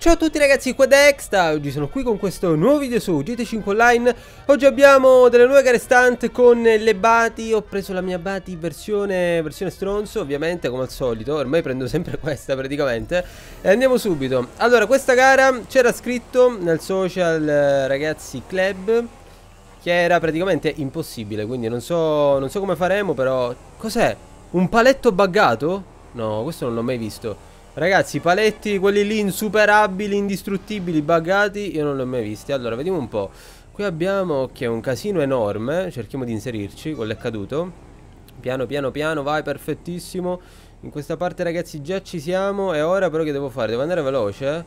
Ciao a tutti ragazzi, qua Dexta, oggi sono qui con questo nuovo video su GT5 Online Oggi abbiamo delle nuove gare stunt con le Bati, ho preso la mia Bati versione, versione stronzo ovviamente come al solito Ormai prendo sempre questa praticamente E andiamo subito Allora questa gara c'era scritto nel social eh, ragazzi club Che era praticamente impossibile, quindi non so, non so come faremo però Cos'è? Un paletto buggato? No, questo non l'ho mai visto Ragazzi, paletti, quelli lì insuperabili, indistruttibili, buggati, io non li ho mai visti. Allora, vediamo un po'. Qui abbiamo, che è un casino enorme, cerchiamo di inserirci, quello è caduto. Piano, piano, piano, vai, perfettissimo. In questa parte, ragazzi, già ci siamo. E ora però che devo fare? Devo andare veloce? Eh?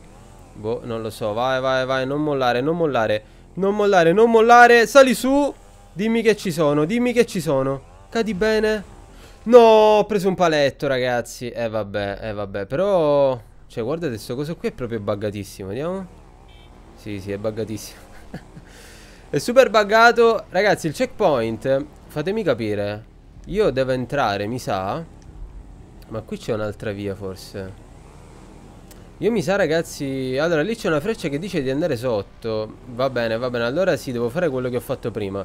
Boh, non lo so. Vai, vai, vai, non mollare, non mollare. Non mollare, non mollare. Sali su. Dimmi che ci sono, dimmi che ci sono. Cadi bene. No, ho preso un paletto, ragazzi. Eh, vabbè, eh, vabbè. Però... Cioè, guardate, sto coso qui è proprio buggatissimo. Vediamo. Sì, sì, è buggatissimo. è super buggato. Ragazzi, il checkpoint... Fatemi capire. Io devo entrare, mi sa... Ma qui c'è un'altra via, forse. Io mi sa, ragazzi... Allora, lì c'è una freccia che dice di andare sotto. Va bene, va bene. Allora sì, devo fare quello che ho fatto prima.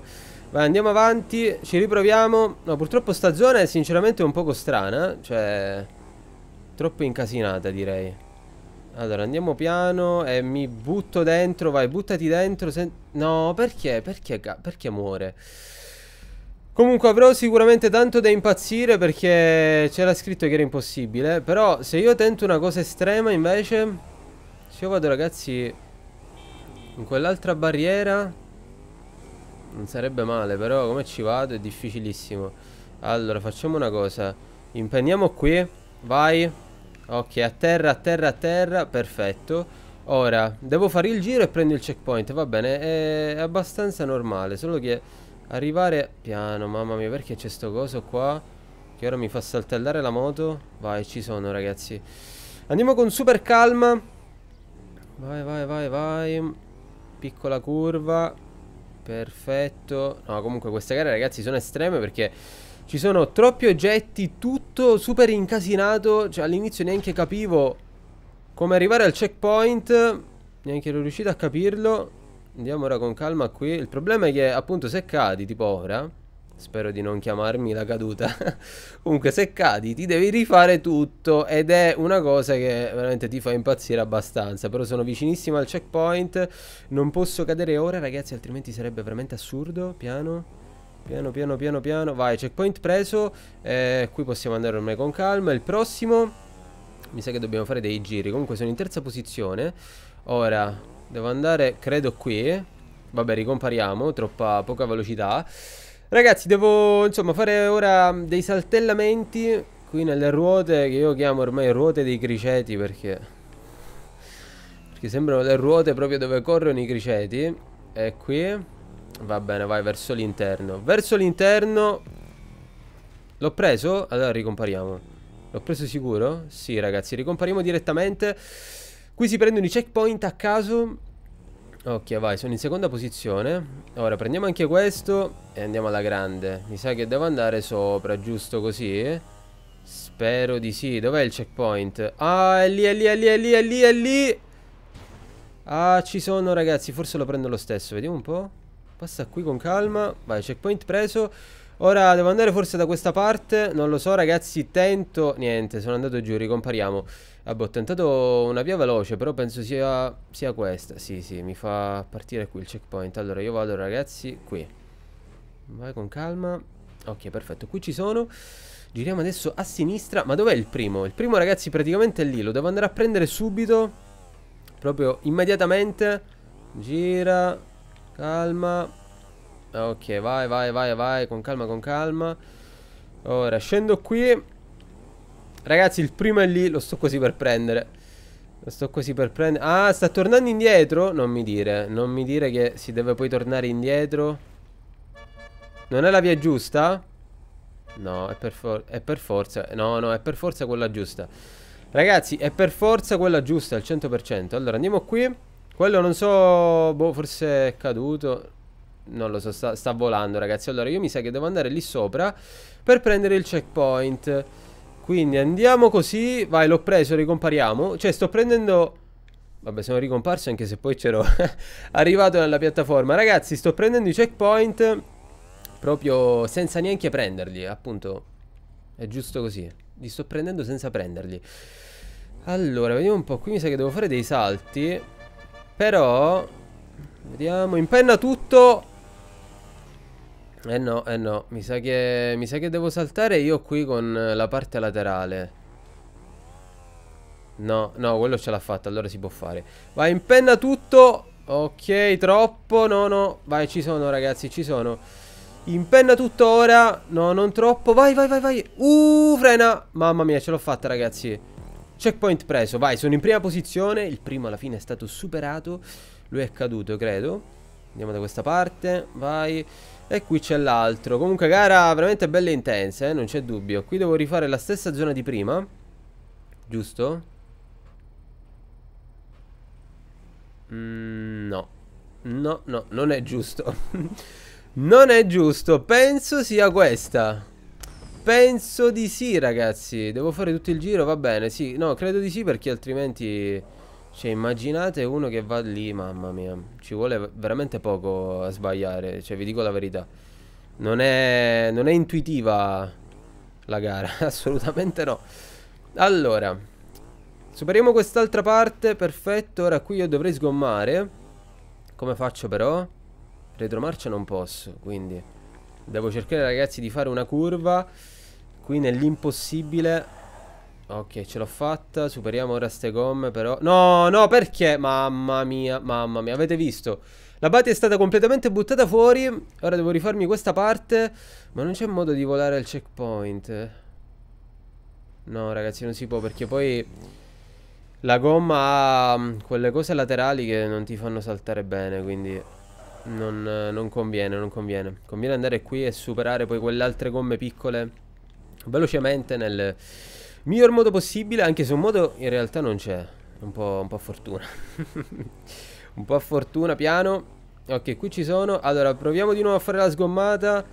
Vai, andiamo avanti, ci riproviamo. No, purtroppo sta zona è sinceramente un poco strana, cioè... Troppo incasinata, direi. Allora, andiamo piano e mi butto dentro, vai, buttati dentro. Se... No, perché? Perché, perché muore? Comunque avrò sicuramente tanto da impazzire perché c'era scritto che era impossibile. Però se io tento una cosa estrema invece... Se io vado ragazzi in quell'altra barriera non sarebbe male, però come ci vado è difficilissimo. Allora, facciamo una cosa. Impenniamo qui. Vai. Ok, a terra, a terra, a terra. Perfetto. Ora, devo fare il giro e prendo il checkpoint, va bene, è abbastanza normale, solo che arrivare... Piano, mamma mia, perché c'è sto coso qua? Che ora mi fa saltellare la moto? Vai, ci sono ragazzi. Andiamo con super calma. Vai, vai, vai, vai. Piccola curva. Perfetto. No, comunque queste gare, ragazzi, sono estreme perché ci sono troppi oggetti, tutto super incasinato. Cioè, all'inizio neanche capivo come arrivare al checkpoint. Neanche ero riuscito a capirlo. Andiamo ora con calma qui. Il problema è che, appunto, se cadi, tipo ora... Spero di non chiamarmi la caduta. Comunque, se cadi, ti devi rifare tutto. Ed è una cosa che veramente ti fa impazzire abbastanza. Però sono vicinissimo al checkpoint. Non posso cadere ora, ragazzi, altrimenti sarebbe veramente assurdo. Piano. Piano, piano, piano, piano. Vai, checkpoint preso. Eh, qui possiamo andare ormai con calma. Il prossimo... Mi sa che dobbiamo fare dei giri. Comunque sono in terza posizione. Ora, devo andare, credo, qui. Vabbè, ricompariamo. Troppa poca velocità. Ragazzi, devo insomma fare ora dei saltellamenti qui nelle ruote che io chiamo ormai ruote dei criceti perché perché sembrano le ruote proprio dove corrono i criceti. E qui va bene, vai verso l'interno. Verso l'interno l'ho preso? Allora ricompariamo. L'ho preso sicuro? Sì, ragazzi, ricompariamo direttamente. Qui si prendono i checkpoint a caso Ok, vai, sono in seconda posizione. Ora prendiamo anche questo e andiamo alla grande. Mi sa che devo andare sopra, giusto così? Spero di sì. Dov'è il checkpoint? Ah, è lì, è lì, è lì, è lì, è lì, è lì. Ah, ci sono ragazzi, forse lo prendo lo stesso. Vediamo un po'. Passa qui con calma. Vai, checkpoint preso. Ora devo andare forse da questa parte Non lo so ragazzi Tento Niente sono andato giù Ricompariamo Vabbè ho tentato una via veloce Però penso sia, sia questa Sì sì mi fa partire qui il checkpoint Allora io vado ragazzi qui Vai con calma Ok perfetto qui ci sono Giriamo adesso a sinistra Ma dov'è il primo? Il primo ragazzi praticamente è lì Lo devo andare a prendere subito Proprio immediatamente Gira Calma Ok, vai, vai, vai, vai, con calma, con calma. Ora, scendo qui. Ragazzi, il primo è lì, lo sto così per prendere. Lo sto così per prendere. Ah, sta tornando indietro? Non mi dire, non mi dire che si deve poi tornare indietro. Non è la via giusta? No, è per, è per forza. No, no, è per forza quella giusta. Ragazzi, è per forza quella giusta, al 100%. Allora, andiamo qui. Quello non so, boh, forse è caduto. Non lo so, sta, sta, volando ragazzi Allora io mi sa che devo andare lì sopra Per prendere il checkpoint Quindi andiamo così Vai l'ho preso, ricompariamo Cioè sto prendendo... Vabbè sono ricomparso anche se poi c'ero arrivato nella piattaforma Ragazzi sto prendendo i checkpoint Proprio senza neanche prenderli Appunto È giusto così Li sto prendendo senza prenderli Allora vediamo un po' Qui mi sa che devo fare dei salti Però Vediamo Impenna tutto eh no, eh no, mi sa che, mi sa che devo saltare io qui con la parte laterale No, no, quello ce l'ha fatta, allora si può fare Vai, impenna tutto Ok, troppo, no, no Vai, ci sono ragazzi, ci sono Impenna tutto ora No, non troppo, vai, vai, vai, vai Uh, frena Mamma mia, ce l'ho fatta ragazzi Checkpoint preso, vai, sono in prima posizione Il primo alla fine è stato superato Lui è caduto, credo Andiamo da questa parte, vai. E qui c'è l'altro. Comunque gara veramente bella e intensa, eh, non c'è dubbio. Qui devo rifare la stessa zona di prima. Giusto? Mm, no. No, no, non è giusto. non è giusto. Penso sia questa. Penso di sì, ragazzi. Devo fare tutto il giro, va bene. Sì, no, credo di sì perché altrimenti... Cioè, immaginate uno che va lì, mamma mia, ci vuole veramente poco a sbagliare, cioè vi dico la verità. Non è, non è intuitiva la gara, assolutamente no. Allora, superiamo quest'altra parte, perfetto, ora qui io dovrei sgommare. Come faccio però? Retromarcia non posso, quindi devo cercare ragazzi di fare una curva qui nell'impossibile Ok, ce l'ho fatta. Superiamo ora ste gomme, però. No, no, perché? Mamma mia, mamma mia, avete visto? La bate è stata completamente buttata fuori. Ora devo rifarmi questa parte. Ma non c'è modo di volare al checkpoint. No, ragazzi, non si può perché poi. La gomma ha mm, quelle cose laterali che non ti fanno saltare bene, quindi non, eh, non conviene, non conviene. Conviene andare qui e superare poi quelle altre gomme piccole velocemente nel, Miglior modo possibile, anche se un modo in realtà non c'è. Un un po' a fortuna. un po' a fortuna, piano. Ok, qui ci sono. Allora, proviamo di nuovo a fare la sgommata.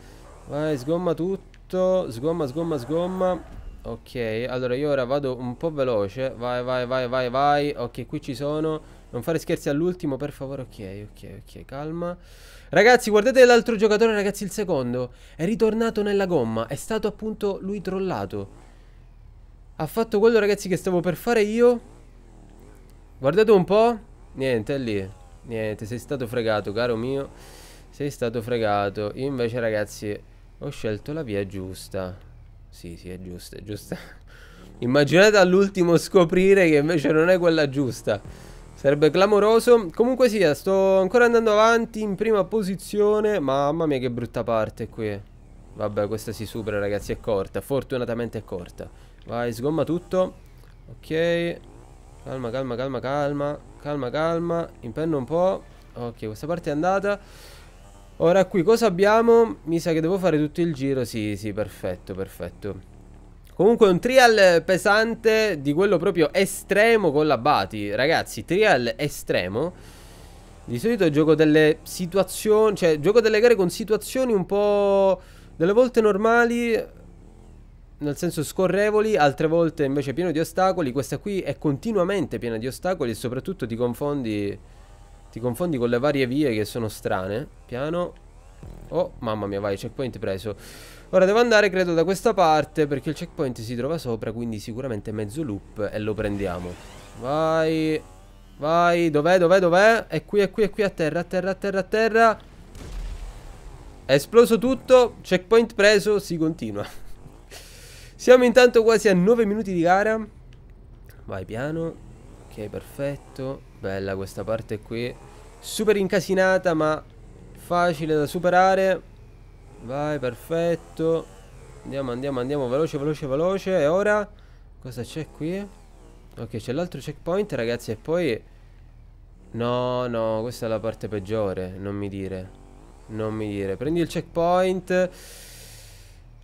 Vai, sgomma tutto. Sgomma, sgomma, sgomma. Ok, allora io ora vado un po' veloce. Vai, vai, vai, vai, vai. Ok, qui ci sono. Non fare scherzi all'ultimo, per favore. Ok, ok, ok, calma. Ragazzi, guardate l'altro giocatore, ragazzi, il secondo. È ritornato nella gomma. È stato appunto lui trollato. Ha fatto quello ragazzi che stavo per fare io Guardate un po' Niente è lì Niente sei stato fregato caro mio Sei stato fregato Io invece ragazzi ho scelto la via giusta Sì sì è giusta è giusta Immaginate all'ultimo scoprire che invece non è quella giusta Sarebbe clamoroso Comunque sia sto ancora andando avanti In prima posizione Mamma mia che brutta parte qui Vabbè questa si supera ragazzi è corta Fortunatamente è corta Vai, sgomma tutto. Ok. Calma, calma, calma, calma. Calma, calma. Impenno un po'. Ok, questa parte è andata. Ora qui cosa abbiamo? Mi sa che devo fare tutto il giro. Sì, sì, perfetto, perfetto. Comunque un trial pesante di quello proprio estremo con la Bati. Ragazzi, trial estremo. Di solito gioco delle situazioni, cioè gioco delle gare con situazioni un po' delle volte normali nel senso scorrevoli, altre volte invece pieno di ostacoli, questa qui è continuamente piena di ostacoli e soprattutto ti confondi ti confondi con le varie vie che sono strane. Piano. Oh, mamma mia, vai, checkpoint preso. Ora devo andare, credo, da questa parte perché il checkpoint si trova sopra, quindi sicuramente mezzo loop e lo prendiamo. Vai. Vai, dov'è, dov'è, dov'è? È qui, è qui, è qui, a terra, a terra, a terra, a terra. È esploso tutto, checkpoint preso, si continua. Siamo intanto quasi a 9 minuti di gara. Vai piano. Ok, perfetto. Bella questa parte qui. Super incasinata, ma facile da superare. Vai, perfetto. Andiamo, andiamo, andiamo. Veloce, veloce, veloce. E ora? Cosa c'è qui? Ok, c'è l'altro checkpoint, ragazzi. E poi... No, no, questa è la parte peggiore, non mi dire. Non mi dire. Prendi il checkpoint.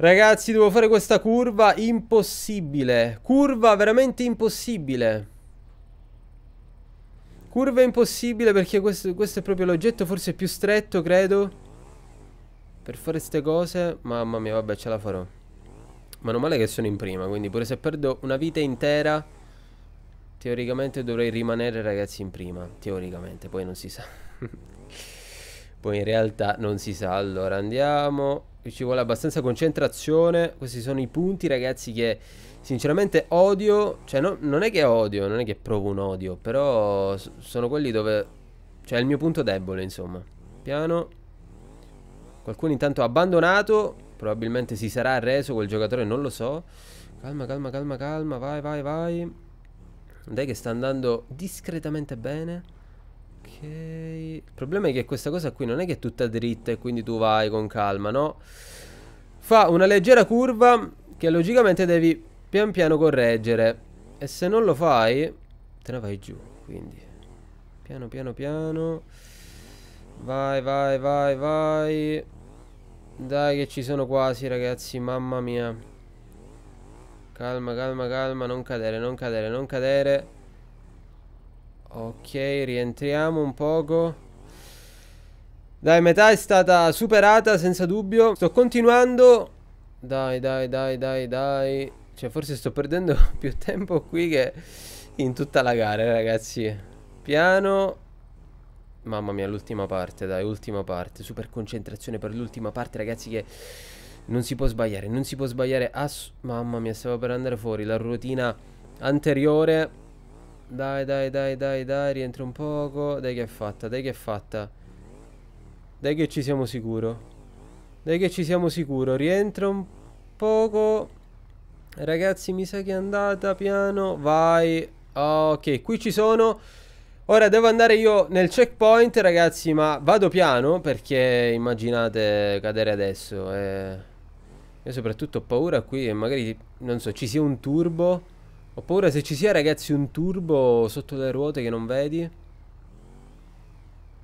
Ragazzi, devo fare questa curva impossibile. Curva veramente impossibile. Curva impossibile perché questo, questo è proprio l'oggetto forse più stretto, credo. Per fare queste cose. Mamma mia, vabbè, ce la farò. Mano male che sono in prima, quindi pure se perdo una vita intera... Teoricamente dovrei rimanere, ragazzi, in prima. Teoricamente, poi non si sa. Poi in realtà non si sa. Allora andiamo. Ci vuole abbastanza concentrazione. Questi sono i punti, ragazzi, che sinceramente odio. Cioè, no, non è che odio, non è che provo un odio. Però sono quelli dove... Cioè, il mio punto debole, insomma. Piano. Qualcuno intanto ha abbandonato. Probabilmente si sarà reso quel giocatore, non lo so. Calma, calma, calma, calma. Vai, vai, vai. Dai che sta andando discretamente bene. Il problema è che questa cosa qui non è che è tutta dritta e quindi tu vai con calma, no? Fa una leggera curva che logicamente devi pian piano correggere. E se non lo fai, te ne vai giù, quindi. Piano piano piano. Vai, vai, vai, vai. Dai che ci sono quasi, ragazzi, mamma mia. Calma, calma, calma, non cadere, non cadere, non cadere. Ok, rientriamo un poco. Dai, metà è stata superata senza dubbio. Sto continuando. Dai, dai, dai, dai, dai. Cioè, forse sto perdendo più tempo qui che in tutta la gara, ragazzi. Piano. Mamma mia, l'ultima parte, dai, ultima parte. Super concentrazione per l'ultima parte, ragazzi, che non si può sbagliare. Non si può sbagliare. Ass Mamma mia, stavo per andare fuori. La ruotina anteriore dai, dai, dai, dai, dai, rientra un poco. Dai che è fatta, dai che è fatta. Dai che ci siamo sicuro. Dai che ci siamo sicuro. Rientro un poco. Ragazzi, mi sa che è andata piano. Vai. Ok, qui ci sono. Ora devo andare io nel checkpoint, ragazzi, ma vado piano perché immaginate cadere adesso. Eh. Io soprattutto ho paura qui e magari, non so, ci sia un turbo ho paura se ci sia ragazzi un turbo sotto le ruote che non vedi.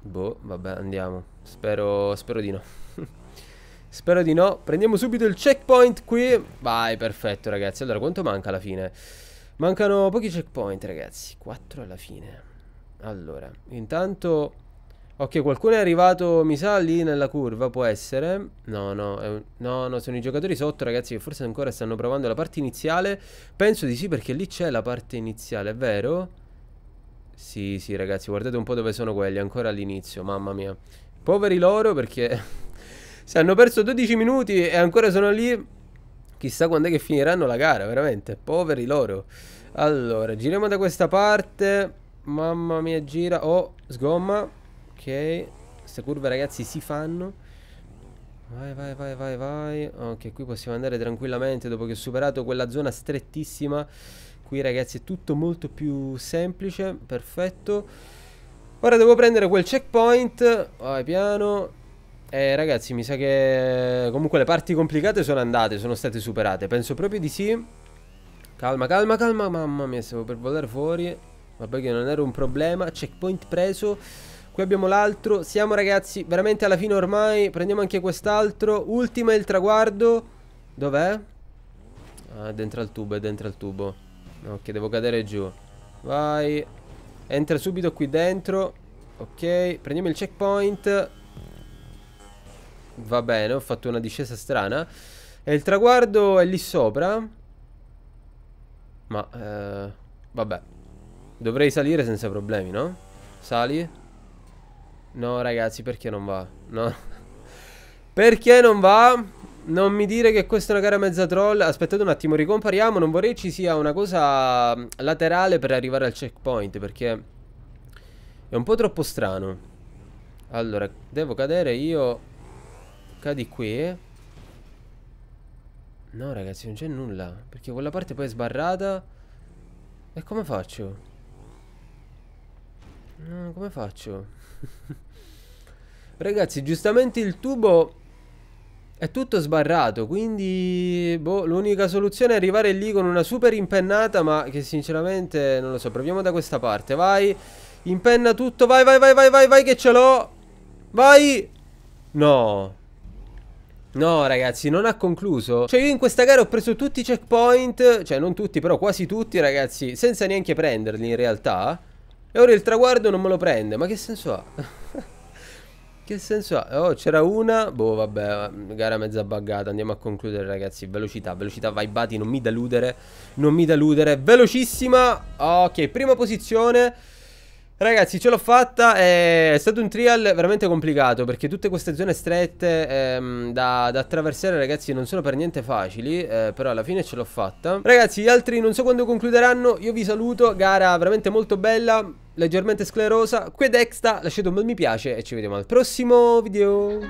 Boh, vabbè, andiamo. Spero, spero di no. spero di no. Prendiamo subito il checkpoint qui. Vai, perfetto ragazzi. Allora, quanto manca alla fine? Mancano pochi checkpoint ragazzi. 4 alla fine. Allora, intanto... Ok, qualcuno è arrivato, mi sa, lì nella curva, può essere. No, no, un... no, no, sono i giocatori sotto, ragazzi, che forse ancora stanno provando la parte iniziale. Penso di sì, perché lì c'è la parte iniziale, è vero? Sì, sì, ragazzi, guardate un po' dove sono quelli, ancora all'inizio, mamma mia. Poveri loro, perché... se hanno perso 12 minuti e ancora sono lì... Chissà quando è che finiranno la gara, veramente. Poveri loro. Allora, giriamo da questa parte. Mamma mia, gira. Oh, sgomma. Ok. Queste curve ragazzi si fanno. Vai, vai, vai, vai, vai. Ok, qui possiamo andare tranquillamente dopo che ho superato quella zona strettissima. Qui ragazzi è tutto molto più semplice. Perfetto. Ora devo prendere quel checkpoint. Vai piano. Eh, ragazzi, mi sa che comunque le parti complicate sono andate, sono state superate. Penso proprio di sì. Calma, calma, calma, mamma mia, stavo per volare fuori. Vabbè che non era un problema. Checkpoint preso. Qui abbiamo l'altro. Siamo ragazzi veramente alla fine ormai. Prendiamo anche quest'altro. Ultima è il traguardo. Dov'è? Ah, dentro al tubo, è dentro al tubo. Ok, devo cadere giù. Vai. Entra subito qui dentro. Ok, prendiamo il checkpoint. Va bene, ho fatto una discesa strana. E il traguardo è lì sopra. Ma, eh, vabbè. Dovrei salire senza problemi, no? Sali. No ragazzi perché non va? No Perché non va? Non mi dire che questa è una gara mezza troll Aspettate un attimo ricompariamo Non vorrei ci sia una cosa mm, laterale per arrivare al checkpoint Perché è un po' troppo strano Allora devo cadere io Cadi qui No ragazzi non c'è nulla Perché quella parte poi è sbarrata E come faccio? come faccio? Ragazzi, giustamente il tubo è tutto sbarrato, quindi boh, l'unica soluzione è arrivare lì con una super impennata, ma che sinceramente non lo so, proviamo da questa parte, vai, impenna tutto, vai, vai, vai, vai, vai, vai che ce l'ho, vai, no, no ragazzi, non ha concluso, cioè io in questa gara ho preso tutti i checkpoint, cioè non tutti, però quasi tutti ragazzi, senza neanche prenderli in realtà, e ora il traguardo non me lo prende, ma che senso ha? Che senso ha? Oh, c'era una. Boh, vabbè, gara mezza buggata. Andiamo a concludere, ragazzi. Velocità, velocità, vai Bati, non mi deludere. Non mi deludere. Velocissima. Ok, prima posizione. Ragazzi ce l'ho fatta, è stato un trial veramente complicato perché tutte queste zone strette ehm, da, da, attraversare ragazzi non sono per niente facili eh, Però alla fine ce l'ho fatta Ragazzi gli altri non so quando concluderanno, io vi saluto, gara veramente molto bella, leggermente sclerosa Qui è Dexta, lasciate un bel mi piace e ci vediamo al prossimo video